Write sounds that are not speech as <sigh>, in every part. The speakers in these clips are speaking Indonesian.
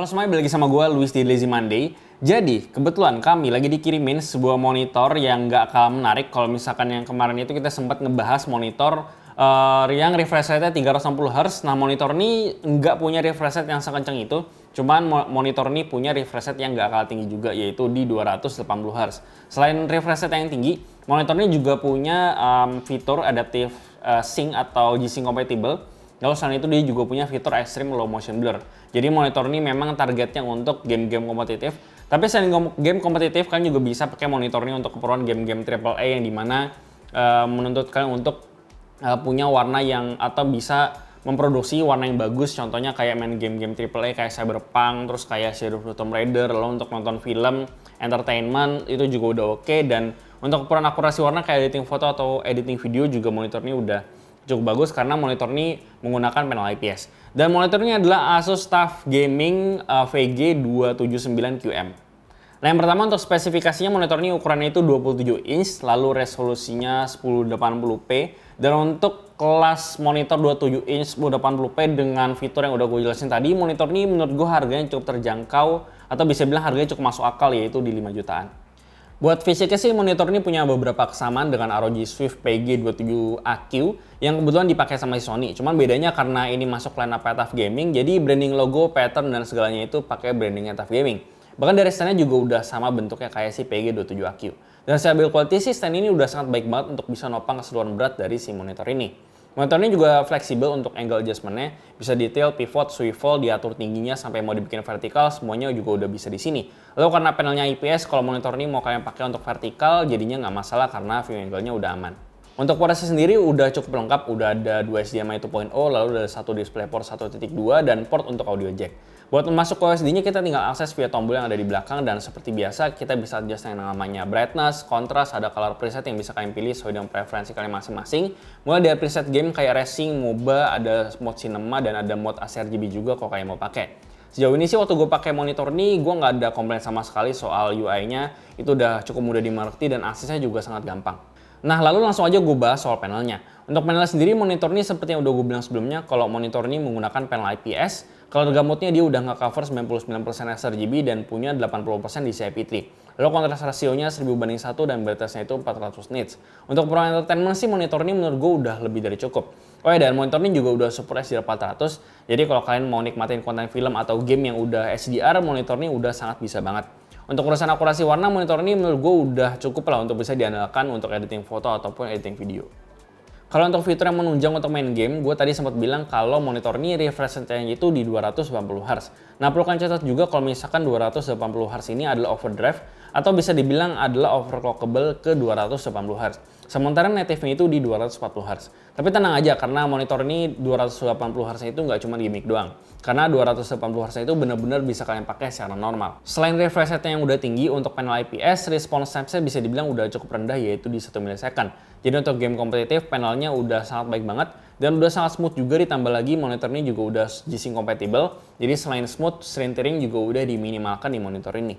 Halo semuanya, balik lagi sama gue Luis di Lazy Monday. Jadi, kebetulan kami lagi dikirimin sebuah monitor yang gak kalah menarik kalau misalkan yang kemarin itu kita sempat ngebahas monitor uh, yang refresh rate-nya 360Hz. Nah, monitor ini nggak punya refresh rate yang sekencang itu. Cuman monitor ini punya refresh rate yang nggak kalah tinggi juga, yaitu di 280Hz. Selain refresh rate yang tinggi, monitor ini juga punya um, fitur adaptive uh, sync atau G-Sync compatible Lalu selain itu dia juga punya fitur Extreme Low Motion Blur. Jadi monitor ini memang targetnya untuk game-game kompetitif. Tapi selain game kompetitif kan juga bisa pakai monitor ini untuk keperluan game-game AAA yang dimana uh, eh, menuntut kalian untuk uh, punya warna yang atau bisa memproduksi warna yang bagus contohnya kayak main game-game AAA kayak Cyberpunk terus kayak Shadow of the Tomb Raider lalu untuk nonton film entertainment itu juga udah oke okay. dan untuk ukuran akurasi warna kayak editing foto atau editing video juga monitor ini udah cukup bagus karena monitor ini menggunakan panel IPS. Dan monitor ini adalah Asus TUF Gaming eh, VG279QM. Nah yang pertama untuk spesifikasinya monitor ini ukurannya itu 27 inch, lalu resolusinya 1080p. Dan untuk kelas monitor 27 inch 1080p dengan fitur yang udah gue jelasin tadi, monitor ini menurut gue harganya cukup terjangkau atau bisa bilang harganya cukup masuk akal yaitu di 5 jutaan. Buat fisiknya sih monitor ini punya beberapa kesamaan dengan ROG Swift PG27AQ yang kebetulan dipakai sama si Sony. Cuman bedanya karena ini masuk line up Tough Gaming, jadi branding logo, pattern, dan segalanya itu pakai branding Tough Gaming. Bahkan dari standnya juga udah sama bentuknya kayak si PG27AQ. Dan secara build quality sih stand ini udah sangat baik banget untuk bisa nopang keseluruhan berat dari si monitor ini ini juga fleksibel untuk angle adjustmentnya, bisa detail, pivot, swivel, diatur tingginya sampai mau dibikin vertikal, semuanya juga udah bisa di sini. Lalu karena panelnya IPS, kalau monitor ini mau kalian pakai untuk vertikal, jadinya nggak masalah karena view angle-nya udah aman. Untuk porsi sendiri udah cukup lengkap, udah ada 2 HDMI 2.0, lalu ada satu display DisplayPort 1.2 dan port untuk audio jack. Buat masuk ke OSD-nya kita tinggal akses via tombol yang ada di belakang dan seperti biasa kita bisa adjust yang namanya brightness, contrast, ada color preset yang bisa kalian pilih sesuai dengan preferensi kalian masing-masing. Mulai dari preset game kayak racing, MOBA, ada mode cinema dan ada mode sRGB juga kalau kalian mau pakai. Sejauh ini sih waktu gue pakai monitor ini, gue nggak ada komplain sama sekali soal UI-nya. Itu udah cukup mudah dimengerti dan aksesnya juga sangat gampang. Nah, lalu langsung aja gue bahas soal panelnya. Untuk panelnya sendiri, monitor ini seperti yang udah gue bilang sebelumnya, kalau monitor ini menggunakan panel IPS, kalau gamutnya dia udah nggak cover 99% sRGB dan punya 80% di CIP3. Lalu kontras rasionya 1000 banding 1 dan brightnessnya itu 400 nits. Untuk pro entertainment sih monitor ini menurut gue udah lebih dari cukup. Oh ya dan monitor ini juga udah super HDR 400. Jadi kalau kalian mau nikmatin konten film atau game yang udah HDR, monitor ini udah sangat bisa banget. Untuk urusan akurasi warna, monitor ini menurut gue udah cukup lah untuk bisa diandalkan untuk editing foto ataupun editing video. Kalau untuk fitur yang menunjang untuk main game, gue tadi sempat bilang kalau monitor ini refresh rate-nya itu di 280 Hz. Nah, perlu kalian catat juga kalau misalkan 280 Hz ini adalah overdrive, atau bisa dibilang adalah overclockable ke 280 Hz. Sementara native-nya itu di 240 Hz. Tapi tenang aja karena monitor ini 280 Hz itu nggak cuma gimmick doang. Karena 280 Hz itu benar-benar bisa kalian pakai secara normal. Selain refresh rate yang udah tinggi untuk panel IPS, response time-nya bisa dibilang udah cukup rendah yaitu di 1 milisecond. Jadi untuk game kompetitif panelnya udah sangat baik banget dan udah sangat smooth juga ditambah lagi monitor ini juga udah G-Sync compatible jadi selain smooth, screen tearing juga udah diminimalkan di monitor ini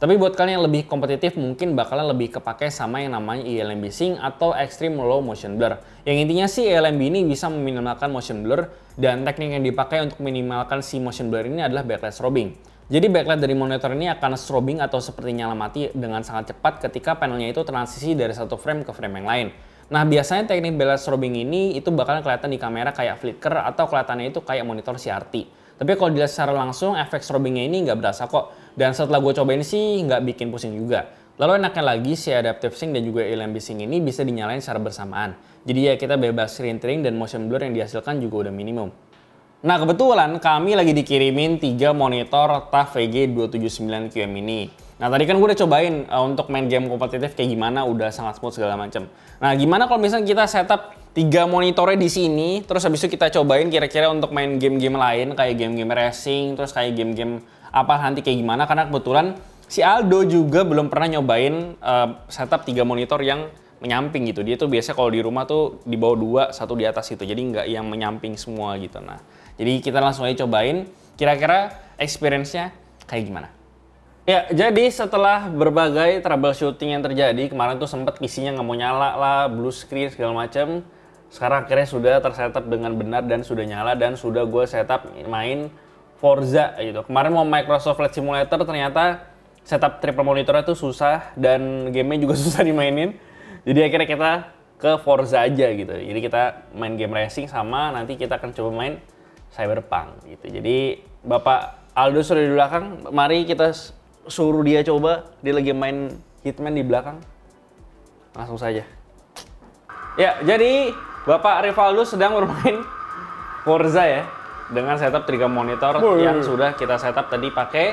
tapi buat kalian yang lebih kompetitif mungkin bakalan lebih kepake sama yang namanya ELMB Sync atau Extreme Low Motion Blur. Yang intinya sih ELMB ini bisa meminimalkan motion blur dan teknik yang dipakai untuk minimalkan si motion blur ini adalah backlight strobing. Jadi backlight dari monitor ini akan strobing atau seperti nyala mati dengan sangat cepat ketika panelnya itu transisi dari satu frame ke frame yang lain. Nah biasanya teknik backlight strobing ini itu bakalan kelihatan di kamera kayak flicker atau kelihatannya itu kayak monitor CRT. Tapi kalau dilihat secara langsung, efek strobingnya ini nggak berasa kok. Dan setelah gue cobain sih nggak bikin pusing juga. Lalu enaknya lagi si adaptive sync dan juga LMB sync ini bisa dinyalain secara bersamaan. Jadi ya kita bebas rintering dan motion blur yang dihasilkan juga udah minimum. Nah kebetulan kami lagi dikirimin 3 monitor TAF VG279QM ini. Nah tadi kan gue udah cobain uh, untuk main game kompetitif kayak gimana udah sangat smooth segala macem. Nah gimana kalau misalnya kita setup tiga monitornya di sini terus habis itu kita cobain kira-kira untuk main game-game lain kayak game-game racing terus kayak game-game apa nanti kayak gimana karena kebetulan si Aldo juga belum pernah nyobain uh, setup tiga monitor yang menyamping gitu dia tuh biasanya kalau di rumah tuh di bawah dua satu di atas gitu jadi nggak yang menyamping semua gitu nah jadi kita langsung aja cobain kira-kira experience-nya kayak gimana Ya, jadi setelah berbagai troubleshooting yang terjadi, kemarin tuh sempet pc nggak mau nyala lah, blue screen segala macam sekarang akhirnya sudah tersetup dengan benar dan sudah nyala dan sudah gue setup main Forza gitu. Kemarin mau Microsoft Flight Simulator ternyata setup triple monitornya tuh susah dan gamenya juga <laughs> susah dimainin. Jadi akhirnya kita ke Forza aja gitu. Jadi kita main game racing sama nanti kita akan coba main Cyberpunk gitu. Jadi Bapak Aldo sudah di belakang, mari kita suruh dia coba. Dia lagi main Hitman di belakang. Langsung saja. Ya, jadi Bapak Rivaldo sedang bermain Forza ya dengan setup tiga monitor Boy. yang sudah kita setup tadi pakai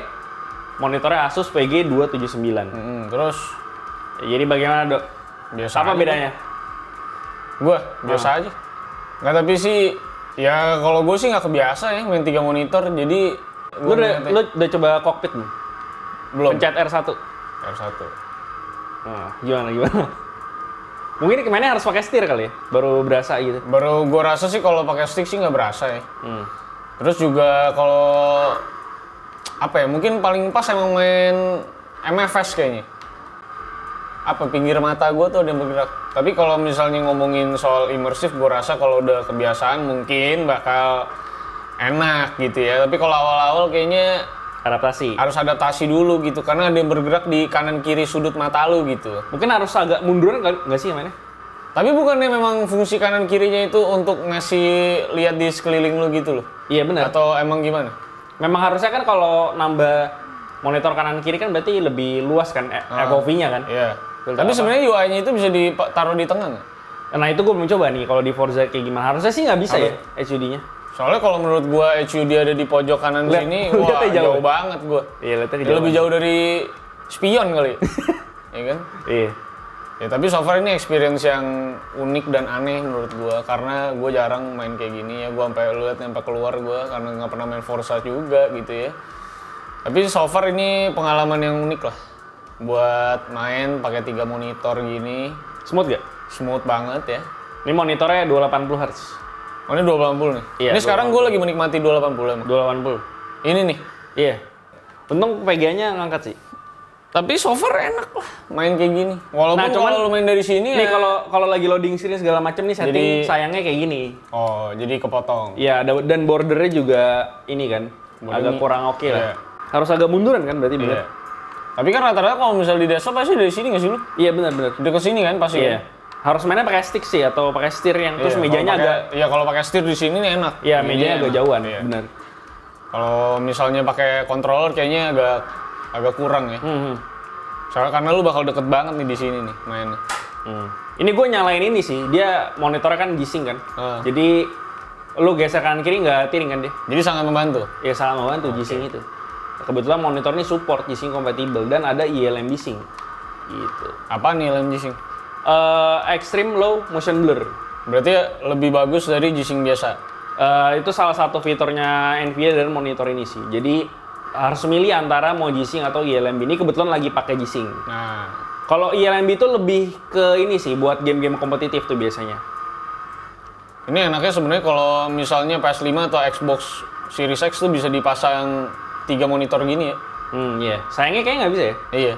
monitornya Asus PG279. Hmm, terus jadi bagaimana, Dok? Biasa apa aja. bedanya? Gue biasa ah. aja. Nggak tapi sih ya kalau gue sih nggak kebiasa ya main tiga monitor jadi lu udah lu udah coba kokpit belum? Belum. Pencet R1. R1. Nah, gimana gimana? Mungkin mainnya harus pakai stir kali ya, baru berasa gitu. Baru gua rasa sih kalau pakai stick sih nggak berasa ya. Hmm. Terus juga kalau apa ya, mungkin paling pas emang main MFS kayaknya. Apa pinggir mata gua tuh ada yang bergerak. Tapi kalau misalnya ngomongin soal imersif, gua rasa kalau udah kebiasaan mungkin bakal enak gitu ya. Tapi kalau awal-awal kayaknya adaptasi harus adaptasi dulu gitu karena ada bergerak di kanan kiri sudut mata lu gitu mungkin harus agak mundur nggak sih mana tapi bukannya memang fungsi kanan kirinya itu untuk ngasih lihat di sekeliling lu gitu loh iya benar atau emang gimana memang harusnya kan kalau nambah monitor kanan kiri kan berarti lebih luas kan e ah, FOV-nya e kan iya Filter tapi sebenarnya UI-nya itu bisa ditaruh di tengah nggak? Nah itu gue mencoba nih kalau di Forza kayak gimana. Harusnya sih nggak bisa ya HUD-nya. Soalnya kalau menurut gua ECU dia ada di pojok kanan Lihat, sini, <laughs> wah jauh. jauh banget gua. Iya, jauh. Lebih jauh dari spion kali. Ya? <laughs> Iya kan? Iya. Ya tapi so far ini experience yang unik dan aneh menurut gua karena gua jarang main kayak gini ya. Gua sampai lihat sampai keluar gua karena nggak pernah main Forza juga gitu ya. Tapi so far ini pengalaman yang unik lah. Buat main pakai tiga monitor gini. Smooth gak? Smooth banget ya. Ini monitornya 280 Hz. Oh, ini 280 nih. Iya, ini sekarang gue lagi menikmati 280 emang. 280. Ini nih. Iya. Untung vga nya ngangkat sih. Tapi so far enak lah main kayak gini. Walaupun nah, cuman, kalau lu main dari sini nih ya... kalau kalau lagi loading sini segala macam nih setting jadi, sayangnya kayak gini. Oh, jadi kepotong. Iya, dan bordernya juga ini kan Bordernya. agak kurang oke okay lah. Yeah. Harus agak munduran kan berarti yeah. benar. Iya. Tapi kan rata-rata kalau misalnya di desktop pasti dari sini nggak sih lu? Iya benar benar. Udah ke sini kan pasti. Yeah. Kan? harus mainnya pakai stick sih atau pakai stir yang iya, terus mejanya pake, agak ya kalau pakai stir di sini nih enak ya mejanya, mejanya agak jauhan ya benar kalau misalnya pakai controller kayaknya agak agak kurang ya mm -hmm. soalnya karena lu bakal deket banget nih di sini nih mainnya mm. ini gue nyalain ini sih dia monitornya kan gising kan uh. jadi lu geser kanan kiri nggak tiring kan deh. jadi sangat membantu ya sangat membantu okay. gising itu kebetulan monitor ini support gising kompatibel dan ada ILM gising gitu apa nih ILM gising uh, extreme low motion blur. Berarti lebih bagus dari G-Sync biasa. Uh, itu salah satu fiturnya Nvidia dan monitor ini sih. Jadi harus milih antara mau G-Sync atau ILMB. E ini kebetulan lagi pakai G-Sync. Nah, kalau ILMB e itu lebih ke ini sih buat game-game kompetitif tuh biasanya. Ini enaknya sebenarnya kalau misalnya PS5 atau Xbox Series X tuh bisa dipasang tiga monitor gini ya. Hmm, iya. Yeah. Sayangnya kayaknya nggak bisa ya. Iya.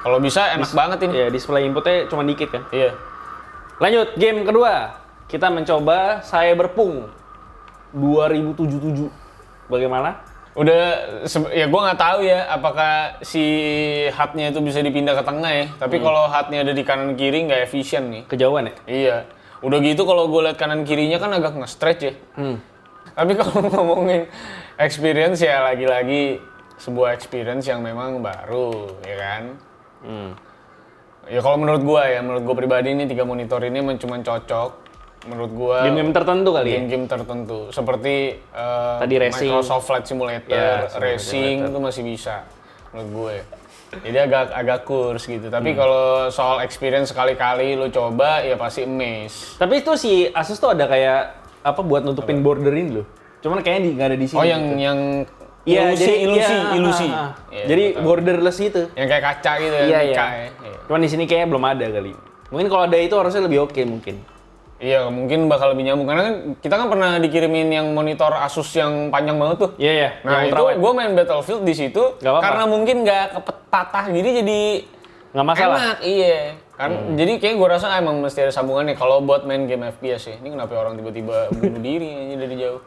Kalau bisa enak Dis banget ini. Ya, display inputnya cuma dikit kan. Iya. Lanjut game kedua. Kita mencoba saya Cyberpunk 2077. Bagaimana? Udah ya gue nggak tahu ya apakah si hatnya itu bisa dipindah ke tengah ya. Tapi hmm. kalau hatnya ada di kanan kiri nggak efisien nih. Kejauhan ya? Iya. Udah gitu kalau gue lihat kanan kirinya kan agak nge-stretch ya. Hmm. Tapi <laughs> kalau ngomongin experience ya lagi-lagi sebuah experience yang memang baru, ya kan? Hmm. Ya kalau menurut gua ya, menurut gua pribadi ini tiga monitor ini cuma cocok menurut gua game-game tertentu kali game -game ya? tertentu seperti uh, Tadi racing. Microsoft Flight Simulator, ya, racing itu masih bisa menurut gue ya. jadi agak agak kurs gitu tapi hmm. kalau soal experience sekali-kali lu coba ya pasti emes tapi itu si Asus tuh ada kayak apa buat nutupin borderin lo? cuman kayaknya nggak ada di sini oh yang gitu. yang Iya, ilusi, jadi, ilusi, ya, ilusi. Ha, ha. Ya, jadi betul. borderless itu Yang kayak kaca gitu ya, iya, iya. Ya. Cuman di sini kayaknya belum ada kali. Mungkin kalau ada itu harusnya lebih oke okay, mungkin. Iya, mungkin bakal lebih nyambung karena kan kita kan pernah dikirimin yang monitor Asus yang panjang banget tuh. Iya, iya. Nah, yang itu gue main Battlefield di situ apa -apa. karena mungkin nggak kepetatah jadi jadi nggak masalah. Enak, iya. Kan hmm. jadi kayak gue rasa emang mesti ada sambungannya kalau buat main game FPS sih. Ini kenapa orang tiba-tiba bunuh diri aja dari jauh.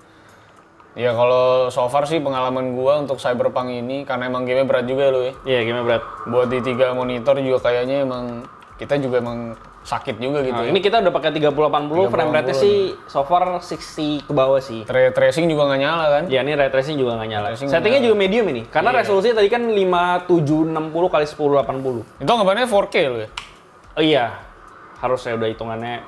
Ya kalau so far sih pengalaman gua untuk Cyberpunk ini karena emang game berat juga ya, loh ya. Iya, yeah, game berat. Buat di tiga monitor juga kayaknya emang kita juga emang sakit juga gitu. Nah, ya. Ini kita udah pakai 3080 puluh frame rate-nya sih so far 60 ke bawah sih. Ray tracing juga nggak nyala kan? Iya ini ray tracing juga nggak nyala. Tracing Settingnya nyala. juga medium ini karena yeah. resolusinya tadi kan 5760 kali 1080. Itu ngapainnya 4K loh ya? Oh iya. Harus saya udah hitungannya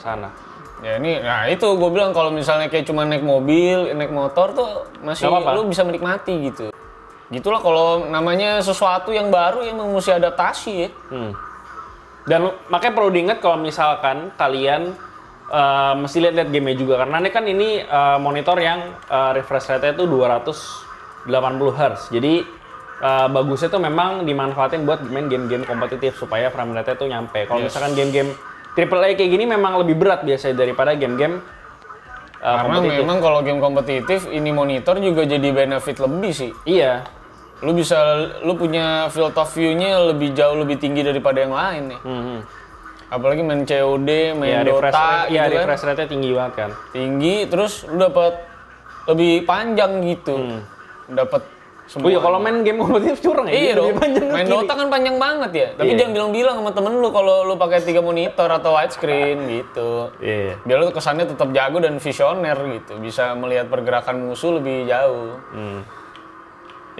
sana. Ya ini, nah itu gue bilang kalau misalnya kayak cuma naik mobil, naik motor tuh masih apa -apa. lu bisa menikmati gitu. Gitulah kalau namanya sesuatu yang baru yang mesti adaptasi ya. Hmm. Dan makanya perlu diingat kalau misalkan kalian uh, mesti lihat-lihat game juga karena ini kan ini uh, monitor yang uh, refresh rate-nya itu 280 Hz. Jadi uh, bagusnya tuh memang dimanfaatin buat main game-game kompetitif supaya frame rate-nya tuh nyampe. Kalau yes. misalkan game-game triple A kayak gini memang lebih berat biasanya daripada game-game uh, Karena kompetitif. memang kalau game kompetitif ini monitor juga jadi benefit lebih sih. Iya. Lu bisa lu punya field of view-nya lebih jauh lebih tinggi daripada yang lain nih. Mm -hmm. Apalagi main COD, main ya, Dota, refresh rate, iya, gitu ya, kan. refresh rate tinggi banget kan. Tinggi, terus lu dapat lebih panjang gitu. Hmm. Dapat semua oh iya kalau main game kompetitif curang ya. Iya dong. Panjang main Dota kan panjang banget ya. Tapi yeah. jangan bilang-bilang sama temen lu kalau lu pakai tiga monitor atau widescreen gitu. Iya. Yeah. Biar lu kesannya tetap jago dan visioner gitu. Bisa melihat pergerakan musuh lebih jauh. Hmm.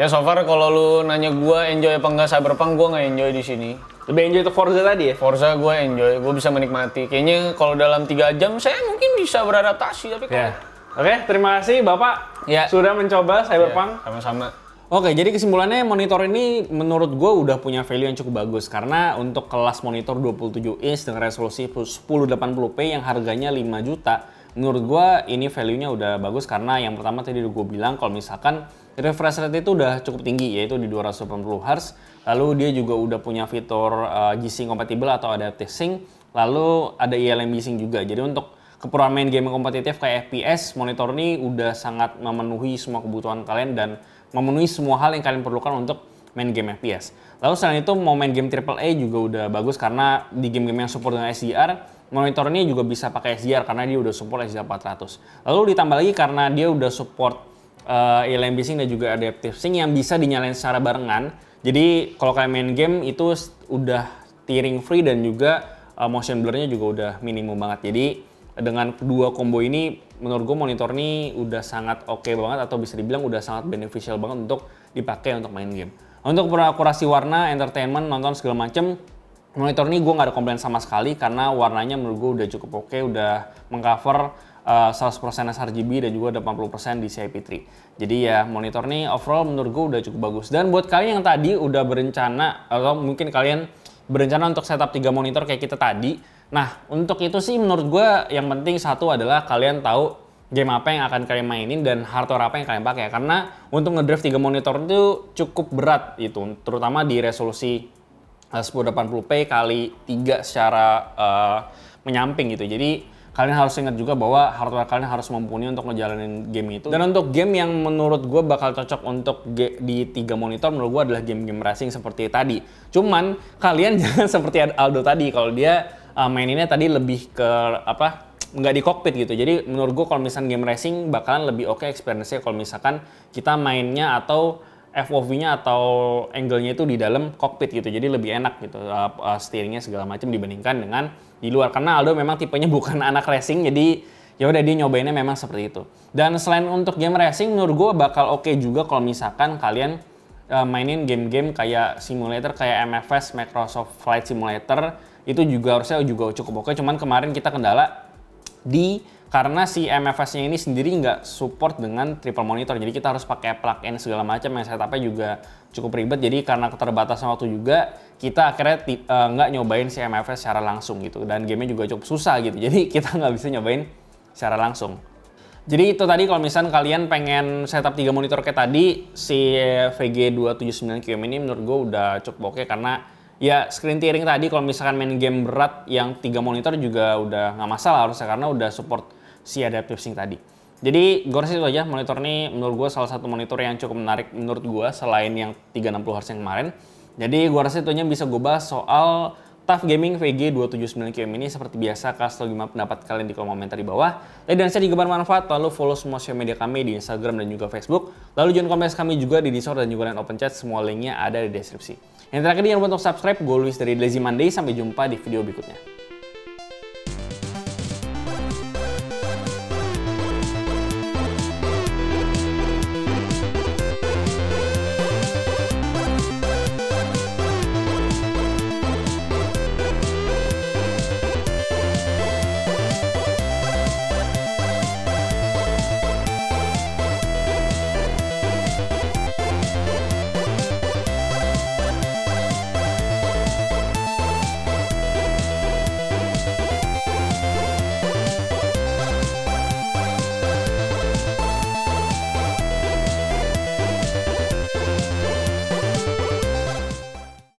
Ya so far kalau lu nanya gua enjoy apa enggak Cyberpunk gua nggak enjoy di sini. Lebih enjoy itu Forza tadi ya? Forza gue enjoy, gue bisa menikmati. Kayaknya kalau dalam tiga jam saya mungkin bisa beradaptasi tapi kalau yeah. Oke, okay, terima kasih Bapak Yeah. sudah mencoba Cyberpunk. Iya, sama-sama. Oke, jadi kesimpulannya monitor ini menurut gue udah punya value yang cukup bagus karena untuk kelas monitor 27 inch dengan resolusi 1080p yang harganya 5 juta, menurut gue ini value-nya udah bagus karena yang pertama tadi gue bilang kalau misalkan refresh rate itu udah cukup tinggi yaitu di 280 Hz, lalu dia juga udah punya fitur uh, G-Sync compatible atau adaptive sync, lalu ada e g sync juga. Jadi untuk keperluan main game kompetitif kayak FPS, monitor ini udah sangat memenuhi semua kebutuhan kalian dan memenuhi semua hal yang kalian perlukan untuk main game FPS. Lalu selain itu mau main game triple A juga udah bagus karena di game-game yang support dengan SDR, monitor ini juga bisa pakai SDR karena dia udah support SDR 400. Lalu ditambah lagi karena dia udah support uh, eh, ELM Sync dan juga Adaptive Sync yang bisa dinyalain secara barengan. Jadi kalau kalian main game itu udah tearing free dan juga uh, motion blurnya juga udah minimum banget. Jadi dengan dua combo ini menurut gue monitor ini udah sangat oke okay banget atau bisa dibilang udah sangat beneficial banget untuk dipakai untuk main game. Nah, untuk akurasi warna, entertainment, nonton segala macem, monitor ini gue gak ada komplain sama sekali karena warnanya menurut gue udah cukup oke, okay, udah mengcover uh, 100% sRGB dan juga 80% DCI-P3. Jadi ya monitor ini overall menurut gue udah cukup bagus. Dan buat kalian yang tadi udah berencana atau mungkin kalian berencana untuk setup 3 monitor kayak kita tadi, Nah, untuk itu sih menurut gue yang penting satu adalah kalian tahu game apa yang akan kalian mainin dan hardware apa yang kalian pakai. Karena untuk ngedrive 3 monitor itu cukup berat itu, terutama di resolusi 1080p eh, kali 3 secara uh, menyamping gitu. Jadi kalian harus ingat juga bahwa hardware kalian harus mumpuni untuk ngejalanin game itu. Dan untuk game yang menurut gue bakal cocok untuk di tiga monitor menurut gue adalah game-game racing seperti tadi. Cuman kalian <laughs> jangan seperti Aldo tadi kalau dia uh, maininnya tadi lebih ke apa nggak di kokpit gitu. Jadi menurut gua kalau misalkan game racing bakalan lebih oke okay experience-nya kalau misalkan kita mainnya atau FOV-nya atau angle-nya itu di dalam kokpit gitu. Jadi lebih enak gitu uh, uh, steering-nya segala macam dibandingkan dengan di luar karena Aldo memang tipenya <laughs> bukan anak racing jadi ya udah dia nyobainnya memang seperti itu. Dan selain untuk game racing menurut gua bakal oke okay juga kalau misalkan kalian uh, mainin game-game kayak simulator kayak MFS Microsoft Flight Simulator itu juga harusnya juga cukup oke. Cuman kemarin kita kendala di karena si MFS-nya ini sendiri nggak support dengan triple monitor. Jadi kita harus pakai plug-in segala macam yang setupnya juga cukup ribet. Jadi karena keterbatasan waktu juga, kita akhirnya eh, nggak nyobain si MFS secara langsung gitu. Dan gamenya juga cukup susah gitu. <laughs> Jadi kita nggak bisa nyobain secara langsung. Jadi itu tadi kalau misalnya kalian pengen setup 3 monitor kayak tadi, si VG279QM ini menurut gue udah cukup oke karena ya screen tearing tadi kalau misalkan main game berat yang tiga monitor juga udah nggak masalah harusnya karena udah support si adaptive sync tadi. Jadi gue rasa itu aja monitor ini menurut gue salah satu monitor yang cukup menarik menurut gue selain yang 360 Hz yang kemarin. Jadi gue rasa itu aja bisa gue bahas soal Tough Gaming VG 279QM ini seperti biasa kasih tau gimana pendapat kalian di kolom komentar di bawah. Dan saya juga bermanfaat, lalu follow semua sosial media kami di Instagram dan juga Facebook. Lalu join komunitas kami juga di Discord dan juga lain Open Chat, semua linknya ada di deskripsi. Yang terakhir jangan lupa untuk subscribe, gue Luis dari Lazy Monday, sampai jumpa di video berikutnya.